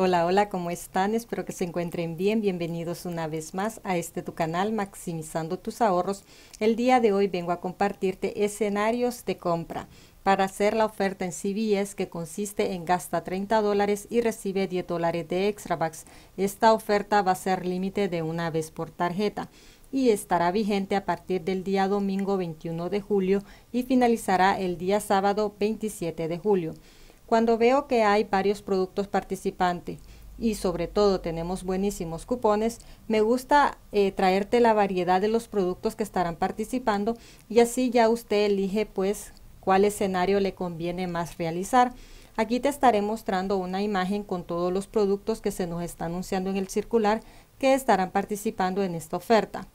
Hola, hola, ¿cómo están? Espero que se encuentren bien. Bienvenidos una vez más a este tu canal Maximizando tus ahorros. El día de hoy vengo a compartirte escenarios de compra para hacer la oferta en CBS que consiste en gasta 30 dólares y recibe 10 dólares de extra bucks. Esta oferta va a ser límite de una vez por tarjeta y estará vigente a partir del día domingo 21 de julio y finalizará el día sábado 27 de julio. Cuando veo que hay varios productos participantes y sobre todo tenemos buenísimos cupones, me gusta eh, traerte la variedad de los productos que estarán participando y así ya usted elige pues cuál escenario le conviene más realizar. Aquí te estaré mostrando una imagen con todos los productos que se nos está anunciando en el circular que estarán participando en esta oferta.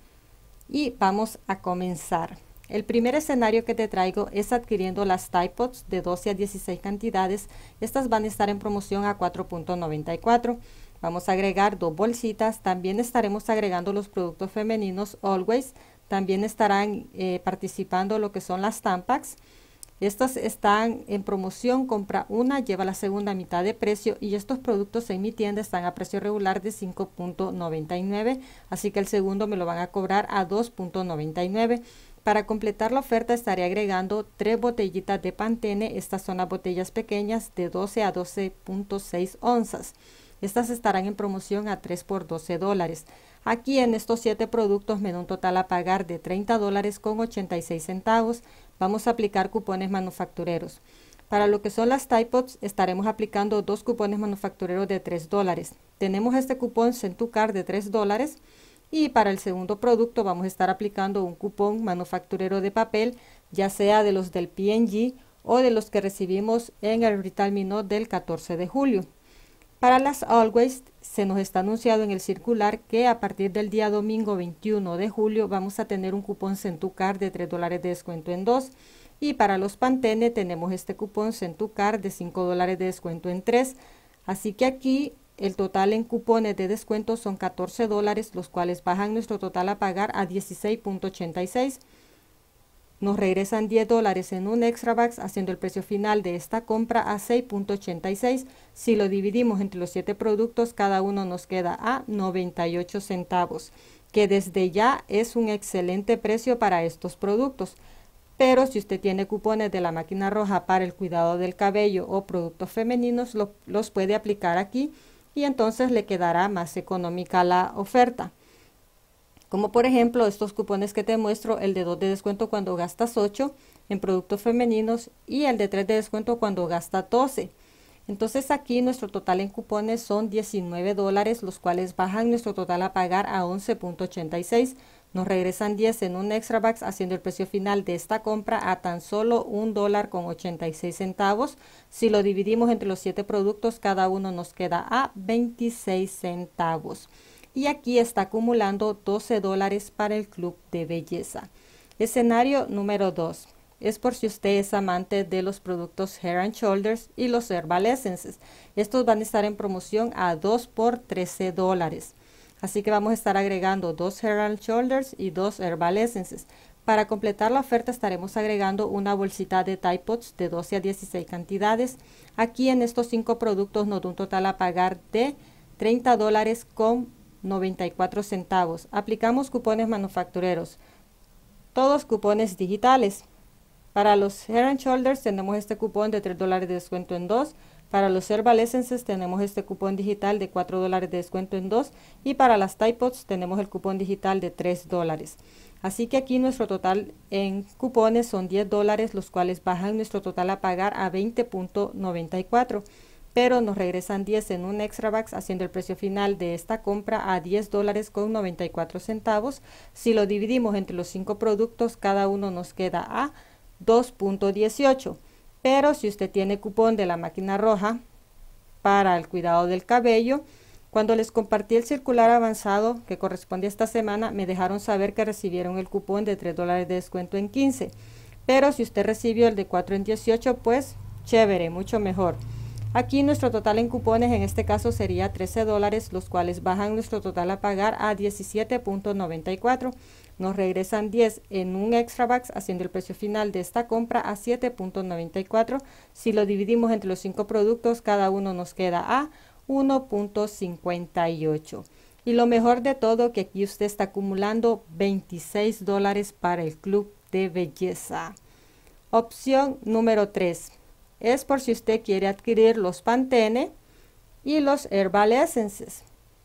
Y vamos a comenzar. El primer escenario que te traigo es adquiriendo las Typods de 12 a 16 cantidades. Estas van a estar en promoción a 4.94. Vamos a agregar dos bolsitas. También estaremos agregando los productos femeninos Always. También estarán eh, participando lo que son las Tampax. Estas están en promoción, compra una, lleva la segunda mitad de precio y estos productos en mi tienda están a precio regular de 5.99, así que el segundo me lo van a cobrar a 2.99. Para completar la oferta estaré agregando tres botellitas de Pantene. Estas son las botellas pequeñas de 12 a 12.6 onzas. Estas estarán en promoción a 3 por 12 dólares. Aquí en estos 7 productos me da un total a pagar de 30 dólares con 86 centavos. Vamos a aplicar cupones manufactureros. Para lo que son las Pods estaremos aplicando dos cupones manufactureros de 3 dólares. Tenemos este cupón Centucar de 3 dólares y para el segundo producto vamos a estar aplicando un cupón manufacturero de papel, ya sea de los del PNG o de los que recibimos en el Retail del 14 de julio. Para las Always se nos está anunciado en el circular que a partir del día domingo 21 de julio vamos a tener un cupón Centucar de 3 dólares de descuento en 2 y para los Pantene tenemos este cupón Centucar de 5 dólares de descuento en 3. Así que aquí el total en cupones de descuento son 14 dólares, los cuales bajan nuestro total a pagar a 16.86. Nos regresan 10 dólares en un extra bucks, haciendo el precio final de esta compra a 6.86. Si lo dividimos entre los 7 productos, cada uno nos queda a 98 centavos, que desde ya es un excelente precio para estos productos. Pero si usted tiene cupones de la máquina roja para el cuidado del cabello o productos femeninos, los puede aplicar aquí y entonces le quedará más económica la oferta. Como por ejemplo estos cupones que te muestro, el de 2 de descuento cuando gastas 8 en productos femeninos y el de 3 de descuento cuando gastas 12. Entonces aquí nuestro total en cupones son 19 dólares, los cuales bajan nuestro total a pagar a 11.86 nos regresan 10 en un extra box haciendo el precio final de esta compra a tan solo un dólar con 86 centavos. Si lo dividimos entre los 7 productos, cada uno nos queda a 26 centavos. Y aquí está acumulando 12 dólares para el club de belleza. Escenario número 2 es por si usted es amante de los productos Hair and Shoulders y los Herbal Essences. Estos van a estar en promoción a 2 por 13 dólares. Así que vamos a estar agregando dos Herald Shoulders y dos Herbal Essences. Para completar la oferta estaremos agregando una bolsita de Tide Pods de 12 a 16 cantidades. Aquí en estos cinco productos nos da un total a pagar de 30 dólares con 94 centavos. Aplicamos cupones manufactureros, todos cupones digitales. Para los Heron Shoulders tenemos este cupón de 3 dólares de descuento en 2 para los Essences tenemos este cupón digital de 4 dólares de descuento en 2 y para las Typods tenemos el cupón digital de 3 dólares. Así que aquí nuestro total en cupones son 10 dólares, los cuales bajan nuestro total a pagar a 20.94 pero nos regresan 10 en un extra box haciendo el precio final de esta compra a 10 dólares con 94 centavos. Si lo dividimos entre los 5 productos, cada uno nos queda a 2.18. Pero si usted tiene cupón de la máquina roja para el cuidado del cabello, cuando les compartí el circular avanzado que corresponde a esta semana, me dejaron saber que recibieron el cupón de 3 dólares de descuento en 15. Pero si usted recibió el de 4 en 18, pues chévere, mucho mejor. Aquí nuestro total en cupones en este caso sería 13 dólares, los cuales bajan nuestro total a pagar a 17.94. Nos regresan 10 en un extra box haciendo el precio final de esta compra a 7.94. Si lo dividimos entre los 5 productos, cada uno nos queda a 1.58. Y lo mejor de todo, que aquí usted está acumulando 26 dólares para el club de belleza. Opción número 3. Es por si usted quiere adquirir los Pantene y los Herbal Essences.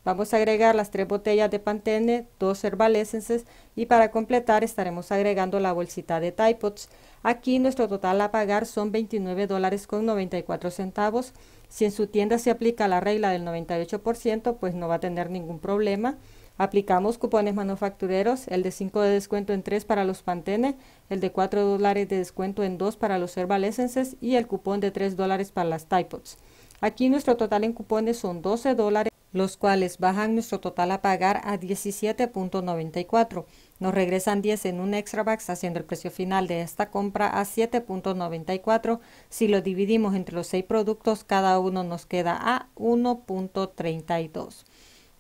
Vamos a agregar las tres botellas de Pantene, dos Essences y para completar estaremos agregando la bolsita de Taipots. Aquí nuestro total a pagar son 29 dólares con 94 centavos. Si en su tienda se aplica la regla del 98%, pues no va a tener ningún problema. Aplicamos cupones manufactureros, el de 5 de descuento en 3 para los Pantene, el de 4 dólares de descuento en 2 para los Herbal Essences y el cupón de 3 dólares para las Taipots. Aquí nuestro total en cupones son 12 dólares los cuales bajan nuestro total a pagar a 17.94. Nos regresan 10 en un extra box, haciendo el precio final de esta compra a 7.94. Si lo dividimos entre los 6 productos, cada uno nos queda a 1.32.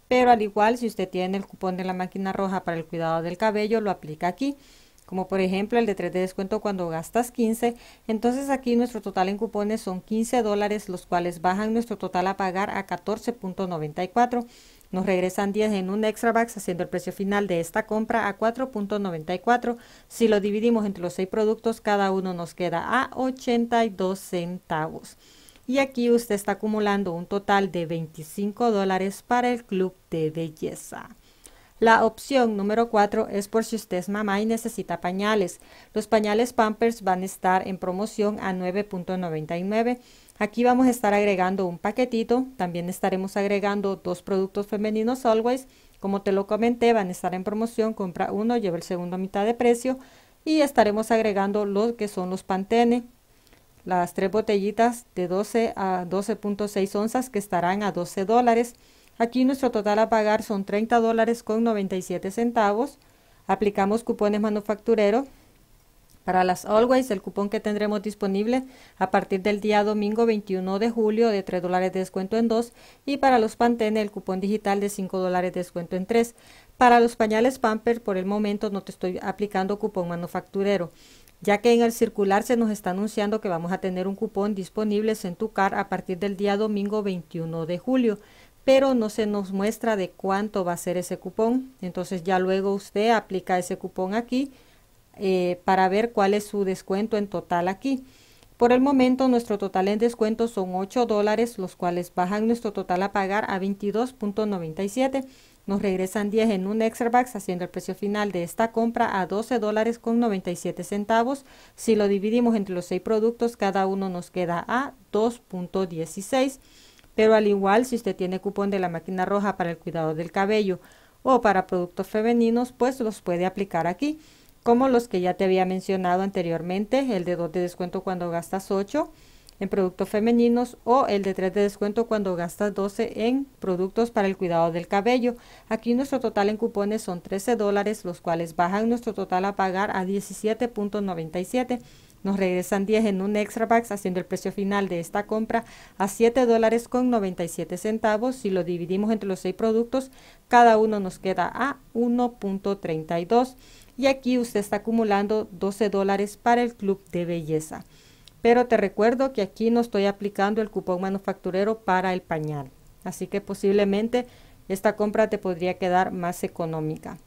Pero al igual, si usted tiene el cupón de la máquina roja para el cuidado del cabello, lo aplica aquí como por ejemplo el de 3 de descuento cuando gastas 15, entonces aquí nuestro total en cupones son 15 dólares, los cuales bajan nuestro total a pagar a 14.94. Nos regresan 10 en un extra Bucks, haciendo el precio final de esta compra a 4.94. Si lo dividimos entre los 6 productos, cada uno nos queda a 82 centavos. Y aquí usted está acumulando un total de 25 dólares para el club de belleza. La opción número 4 es por si usted es mamá y necesita pañales. Los pañales Pampers van a estar en promoción a 9.99. Aquí vamos a estar agregando un paquetito, también estaremos agregando dos productos femeninos Always. Como te lo comenté, van a estar en promoción, compra uno, lleva el segundo a mitad de precio y estaremos agregando lo que son los Pantene, las tres botellitas de 12 a 12.6 onzas que estarán a 12 dólares. Aquí nuestro total a pagar son 30 dólares con 97 centavos. Aplicamos cupones manufacturero Para las Always, el cupón que tendremos disponible a partir del día domingo 21 de julio de 3 dólares de descuento en 2 y para los Pantene el cupón digital de 5 dólares de descuento en 3. Para los pañales pamper por el momento no te estoy aplicando cupón manufacturero ya que en el circular se nos está anunciando que vamos a tener un cupón disponible en tu car a partir del día domingo 21 de julio pero no se nos muestra de cuánto va a ser ese cupón. Entonces ya luego usted aplica ese cupón aquí eh, para ver cuál es su descuento en total aquí. Por el momento nuestro total en descuento son 8 dólares, los cuales bajan nuestro total a pagar a 22.97. Nos regresan 10 en un extra haciendo el precio final de esta compra a 12 dólares con 97 centavos. Si lo dividimos entre los 6 productos, cada uno nos queda a 2.16. Pero al igual, si usted tiene cupón de la máquina roja para el cuidado del cabello o para productos femeninos, pues los puede aplicar aquí, como los que ya te había mencionado anteriormente, el de 2 de descuento cuando gastas 8 en productos femeninos o el de 3 de descuento cuando gastas 12 en productos para el cuidado del cabello. Aquí nuestro total en cupones son 13 dólares, los cuales bajan nuestro total a pagar a 17.97 nos regresan 10 en un extra bucks, haciendo el precio final de esta compra a $7.97. dólares con centavos. Si lo dividimos entre los 6 productos, cada uno nos queda a 1.32. Y aquí usted está acumulando 12 dólares para el club de belleza. Pero te recuerdo que aquí no estoy aplicando el cupón manufacturero para el pañal. Así que posiblemente esta compra te podría quedar más económica.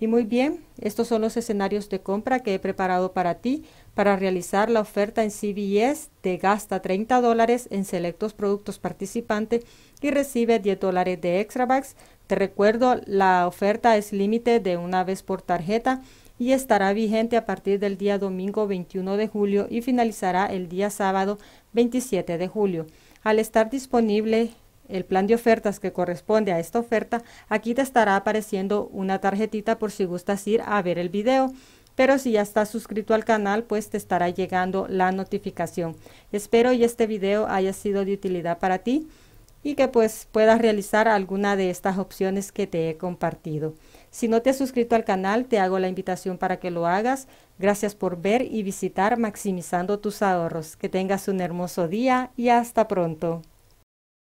Y muy bien, estos son los escenarios de compra que he preparado para ti para realizar la oferta en CBS de gasta 30 dólares en selectos productos participantes y recibe 10 dólares de extra bucks. Te recuerdo, la oferta es límite de una vez por tarjeta y estará vigente a partir del día domingo 21 de julio y finalizará el día sábado 27 de julio. Al estar disponible el plan de ofertas que corresponde a esta oferta, aquí te estará apareciendo una tarjetita por si gustas ir a ver el video. Pero si ya estás suscrito al canal, pues te estará llegando la notificación. Espero y este video haya sido de utilidad para ti y que pues puedas realizar alguna de estas opciones que te he compartido. Si no te has suscrito al canal, te hago la invitación para que lo hagas. Gracias por ver y visitar Maximizando tus ahorros. Que tengas un hermoso día y hasta pronto.